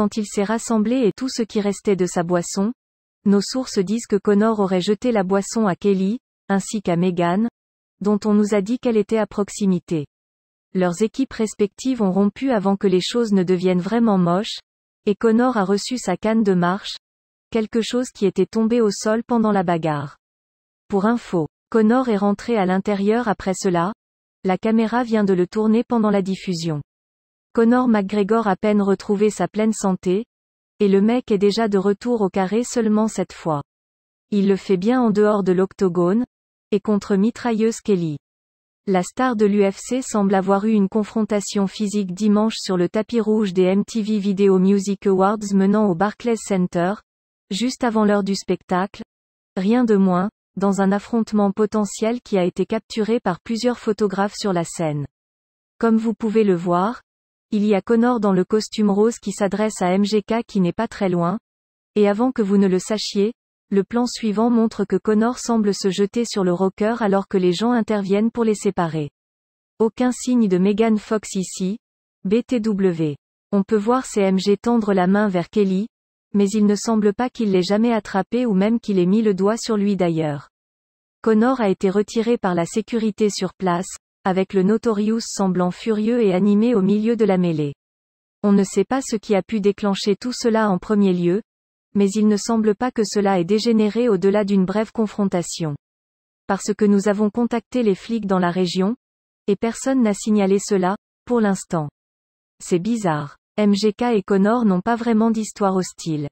quand il s'est rassemblé et tout ce qui restait de sa boisson. Nos sources disent que Connor aurait jeté la boisson à Kelly, ainsi qu'à Megan, dont on nous a dit qu'elle était à proximité. Leurs équipes respectives ont rompu avant que les choses ne deviennent vraiment moches, et Connor a reçu sa canne de marche, quelque chose qui était tombé au sol pendant la bagarre. Pour info, Connor est rentré à l'intérieur après cela, la caméra vient de le tourner pendant la diffusion. Conor McGregor a peine retrouvé sa pleine santé, et le mec est déjà de retour au carré seulement cette fois. Il le fait bien en dehors de l'octogone, et contre mitrailleuse Kelly. La star de l'UFC semble avoir eu une confrontation physique dimanche sur le tapis rouge des MTV Video Music Awards menant au Barclays Center, juste avant l'heure du spectacle, rien de moins, dans un affrontement potentiel qui a été capturé par plusieurs photographes sur la scène. Comme vous pouvez le voir, il y a Connor dans le costume rose qui s'adresse à MGK qui n'est pas très loin. Et avant que vous ne le sachiez, le plan suivant montre que Connor semble se jeter sur le rocker alors que les gens interviennent pour les séparer. Aucun signe de Megan Fox ici. BTW. On peut voir CMG tendre la main vers Kelly, mais il ne semble pas qu'il l'ait jamais attrapé ou même qu'il ait mis le doigt sur lui d'ailleurs. Connor a été retiré par la sécurité sur place, avec le Notorious semblant furieux et animé au milieu de la mêlée. On ne sait pas ce qui a pu déclencher tout cela en premier lieu, mais il ne semble pas que cela ait dégénéré au-delà d'une brève confrontation. Parce que nous avons contacté les flics dans la région, et personne n'a signalé cela, pour l'instant. C'est bizarre. MGK et Connor n'ont pas vraiment d'histoire hostile.